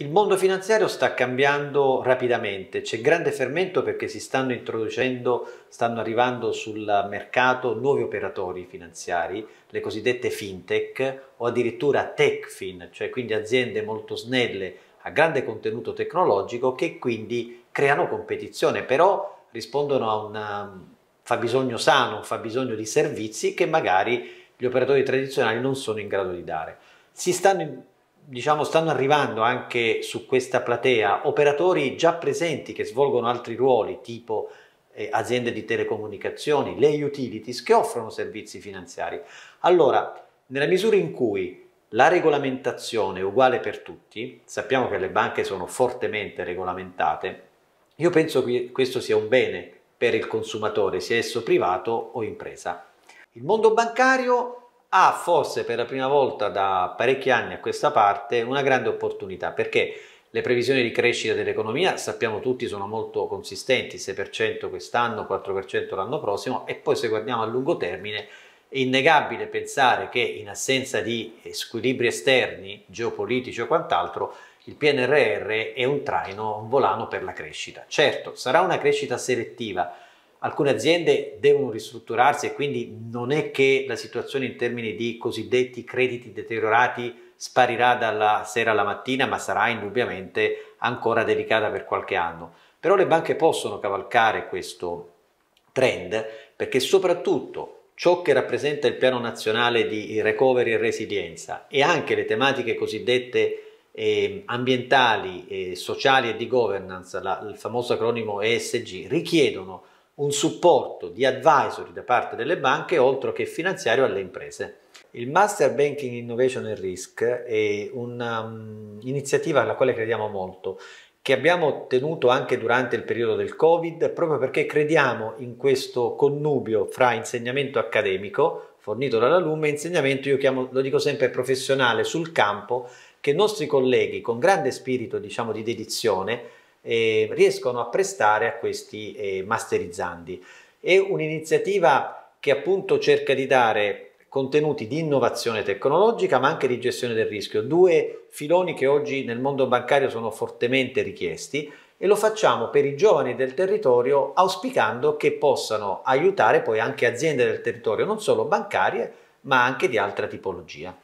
Il mondo finanziario sta cambiando rapidamente, c'è grande fermento perché si stanno introducendo, stanno arrivando sul mercato nuovi operatori finanziari, le cosiddette fintech o addirittura techfin, cioè quindi aziende molto snelle a grande contenuto tecnologico che quindi creano competizione, però rispondono a un um, fabbisogno sano, un fabbisogno di servizi che magari gli operatori tradizionali non sono in grado di dare. Si stanno diciamo, stanno arrivando anche su questa platea operatori già presenti che svolgono altri ruoli, tipo eh, aziende di telecomunicazioni, le utilities che offrono servizi finanziari. Allora, nella misura in cui la regolamentazione è uguale per tutti, sappiamo che le banche sono fortemente regolamentate, io penso che questo sia un bene per il consumatore, sia esso privato o impresa. Il mondo bancario ha forse per la prima volta da parecchi anni a questa parte una grande opportunità perché le previsioni di crescita dell'economia sappiamo tutti sono molto consistenti, 6% quest'anno, 4% l'anno prossimo e poi se guardiamo a lungo termine è innegabile pensare che in assenza di squilibri esterni, geopolitici o quant'altro, il PNRR è un traino, un volano per la crescita. Certo, sarà una crescita selettiva, Alcune aziende devono ristrutturarsi e quindi non è che la situazione in termini di cosiddetti crediti deteriorati sparirà dalla sera alla mattina, ma sarà indubbiamente ancora delicata per qualche anno. Però le banche possono cavalcare questo trend perché soprattutto ciò che rappresenta il piano nazionale di recovery e resilienza e anche le tematiche cosiddette eh, ambientali, eh, sociali e di governance, la, il famoso acronimo ESG, richiedono un supporto di advisory da parte delle banche oltre che finanziario alle imprese. Il Master Banking Innovation and Risk è un'iniziativa mm, um, alla quale crediamo molto, che abbiamo tenuto anche durante il periodo del Covid, proprio perché crediamo in questo connubio fra insegnamento accademico fornito dalla LUM e insegnamento, io chiamo, lo dico sempre, professionale sul campo, che i nostri colleghi con grande spirito diciamo, di dedizione eh, riescono a prestare a questi eh, masterizzandi. È un'iniziativa che appunto cerca di dare contenuti di innovazione tecnologica ma anche di gestione del rischio, due filoni che oggi nel mondo bancario sono fortemente richiesti e lo facciamo per i giovani del territorio auspicando che possano aiutare poi anche aziende del territorio, non solo bancarie ma anche di altra tipologia.